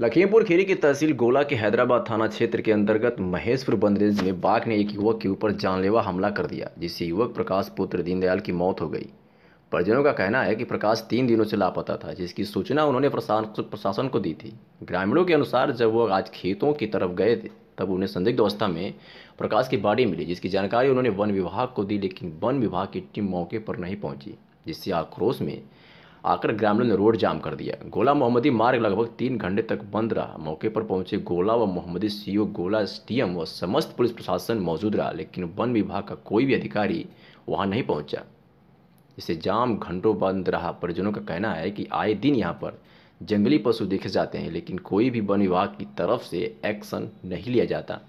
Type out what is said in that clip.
लखीमपुर खीरी की तहसील गोला के हैदराबाद थाना क्षेत्र के अंतर्गत महेशपुर बंदरेज में बाघ ने एक युवक के ऊपर जानलेवा हमला कर दिया जिससे युवक प्रकाश पुत्र दीनदयाल की मौत हो गई परिजनों का कहना है कि प्रकाश तीन दिनों से लापता था जिसकी सूचना उन्होंने प्रशासन को दी थी ग्रामीणों के अनुसार जब वह आज खेतों की तरफ गए थे तब उन्हें संदिग्ध अवस्था में प्रकाश की बाड़ी मिली जिसकी जानकारी उन्होंने वन विभाग को दी लेकिन वन विभाग की टीम मौके पर नहीं पहुंची जिससे आक्रोश में आकर ग्रामीणों ने रोड जाम कर दिया गोला मोहम्मदी मार्ग लगभग तीन घंटे तक बंद रहा मौके पर पहुंचे गोला व मोहम्मदी सीओ गोला एस व समस्त पुलिस प्रशासन मौजूद रहा लेकिन वन विभाग का कोई भी अधिकारी वहां नहीं पहुंचा इसे जाम घंटों बंद रहा परिजनों का कहना है कि आए दिन यहाँ पर जंगली पशु देखे जाते हैं लेकिन कोई भी वन विभाग की तरफ से एक्शन नहीं लिया जाता